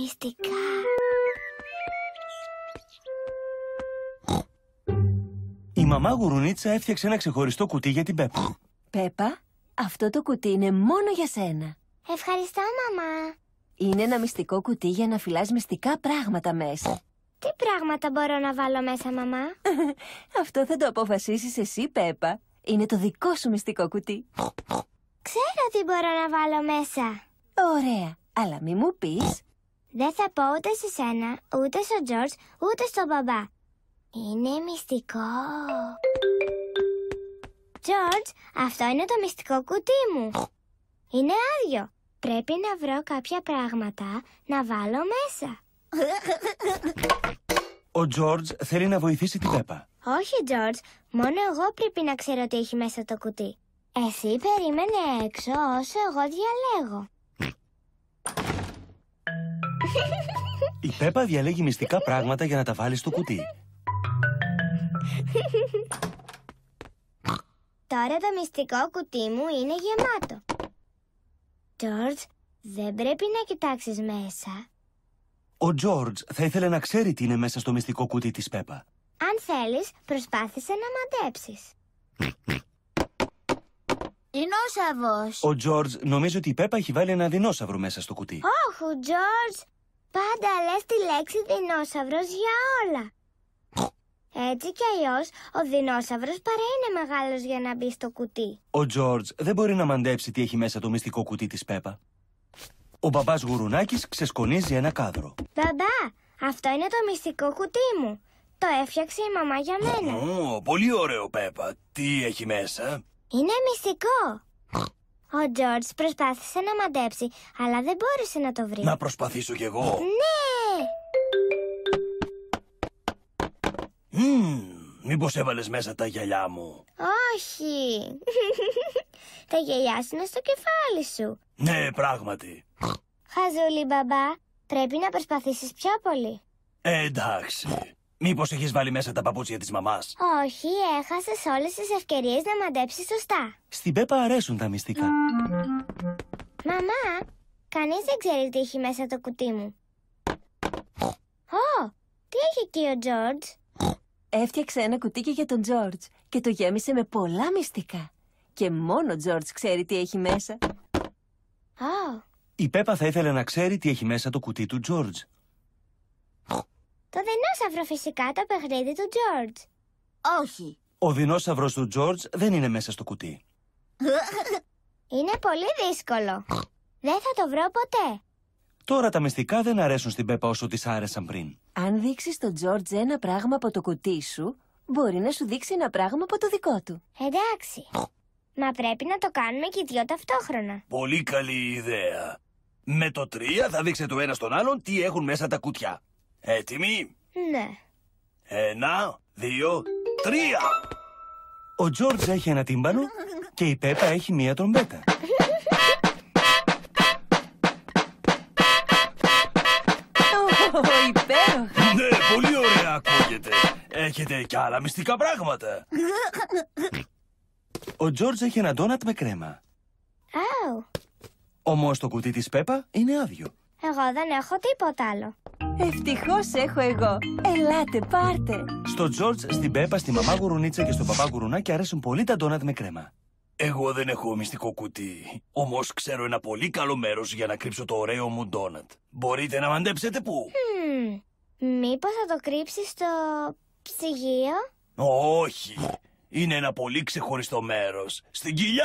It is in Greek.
Μυστικά. Η μαμά Γουρουνίτσα έφτιαξε ένα ξεχωριστό κουτί για την Πέπα. Πέπα, αυτό το κουτί είναι μόνο για σένα. Ευχαριστώ, μαμά. Είναι ένα μυστικό κουτί για να φυλάς μυστικά πράγματα μέσα. Τι πράγματα μπορώ να βάλω μέσα, μαμά? Αυτό θα το αποφασίσεις εσύ, Πέπα. Είναι το δικό σου μυστικό κουτί. Ξέρω τι μπορώ να βάλω μέσα. Ωραία, αλλά μη μου πεις δεν θα πω ούτε σε σένα, ούτε στον Τζορτζ, ούτε στον μπαμπά. Είναι μυστικό. Τζορτζ, αυτό είναι το μυστικό κουτί μου. Είναι άδειο. Πρέπει να βρω κάποια πράγματα να βάλω μέσα. Ο Τζορτζ θέλει να βοηθήσει την ΕΠΑ. Όχι, Τζορτζ. Μόνο εγώ πρέπει να ξέρω τι έχει μέσα το κουτί. Εσύ περίμενε έξω όσο εγώ διαλέγω. Η Πέπα διαλέγει μυστικά πράγματα για να τα βάλει στο κουτί. Τώρα το μυστικό κουτί μου είναι γεμάτο. Τζόρτζ, δεν πρέπει να κοιτάξεις μέσα. Ο Τζόρτζ θα ήθελε να ξέρει τι είναι μέσα στο μυστικό κουτί της Πέπα. Αν θέλεις, προσπάθησε να μαντέψεις. Δεινόσαυρος. Ο Τζόρτζ νομίζει ότι η Πέπα έχει βάλει ένα δεινόσαυρο μέσα στο κουτί. Όχι, Τζόρτζ. Πάντα λες τη λέξη δεινόσαυρος για όλα. Έτσι κι αλλιώς ο δεινόσαυρος παρά είναι μεγάλος για να μπει στο κουτί. Ο Τζόρτζ δεν μπορεί να μαντέψει τι έχει μέσα το μυστικό κουτί της Πέπα. Ο μπαμπάς Γουρουνάκης ξεσκονίζει ένα κάδρο. Μπαμπά, αυτό είναι το μυστικό κουτί μου. Το έφτιαξε η μαμά για μένα. Ω, πολύ ωραίο, Πέπα. Τι έχει μέσα. Είναι μυστικό. Ο Τζορτς προσπάθησε να μαντέψει, αλλά δεν μπόρεσε να το βρει. Να προσπαθήσω κι εγώ. Ναι! Μμμ, μήπως έβαλες μέσα τα γυαλιά μου. Όχι. τα γυαλιά σου είναι στο κεφάλι σου. Ναι, πράγματι. Χαζούλη μπαμπά, πρέπει να προσπαθήσεις πιο πολύ. Ε, εντάξει. Μήπως έχεις βάλει μέσα τα παπούτσια της μαμάς. Όχι, έχασες όλες τις ευκαιρίες να μαντέψεις σωστά. Στην Πέπα αρέσουν τα μυστικά. Μαμά, κανείς δεν ξέρει τι έχει μέσα το κουτί μου. Ω, τι έχει εκεί ο Τζόρτζ. Έφτιαξε ένα κουτίκι για τον Τζόρτζ και το γέμισε με πολλά μυστικά. Και μόνο ο Τζόρτζ ξέρει τι έχει μέσα. Η Πέπα θα ήθελε να ξέρει τι έχει μέσα το κουτί του Τζόρτζ. Το δεινόσαυρο φυσικά το παιχνίδι του Τζόρτζ. Όχι. Ο δεινόσαυρος του Τζόρτζ δεν είναι μέσα στο κουτί. Είναι πολύ δύσκολο. Δεν θα το βρω ποτέ. Τώρα τα μυστικά δεν αρέσουν στην Πέπα όσο τις άρεσαν πριν. Αν δείξεις τον Τζόρτζ ένα πράγμα από το κουτί σου, μπορεί να σου δείξει ένα πράγμα από το δικό του. Εντάξει. Μα πρέπει να το κάνουμε και οι δυο ταυτόχρονα. Πολύ καλή ιδέα. Με το τρία θα δείξετε το ένα στον άλλον τι έχουν μέσα τα κουτιά. Έτοιμοι? Ναι. Ένα, δύο, τρία. Ο Τζόρτζ έχει ένα τύμπανο και η Πέπα έχει μία τρομπέτα. Ναι, πολύ ωραία ακούγεται. Έχετε κι άλλα μυστικά πράγματα. Ο Τζόρτζ έχει ένα ντόνατ με κρέμα. Άου. Όμως το κουτί της Πέπα είναι άδειο. Εγώ δεν έχω τίποτα άλλο. Ευτυχώς έχω εγώ. Ελάτε, πάρτε. Στο Τζόρτζ, στην Πέπα, στη μαμά Γουρουνίτσα και στον παπά και αρέσουν πολύ τα ντόνατ με κρέμα. Εγώ δεν έχω μυστικό κουτί. Όμως ξέρω ένα πολύ καλό μέρος για να κρύψω το ωραίο μου ντόνατ. Μπορείτε να μαντέψετε πού. Μηπω μήπως θα το κρύψεις στο ψυγείο. Όχι. Είναι ένα πολύ ξεχωριστό μέρος. Στην κοιλιά.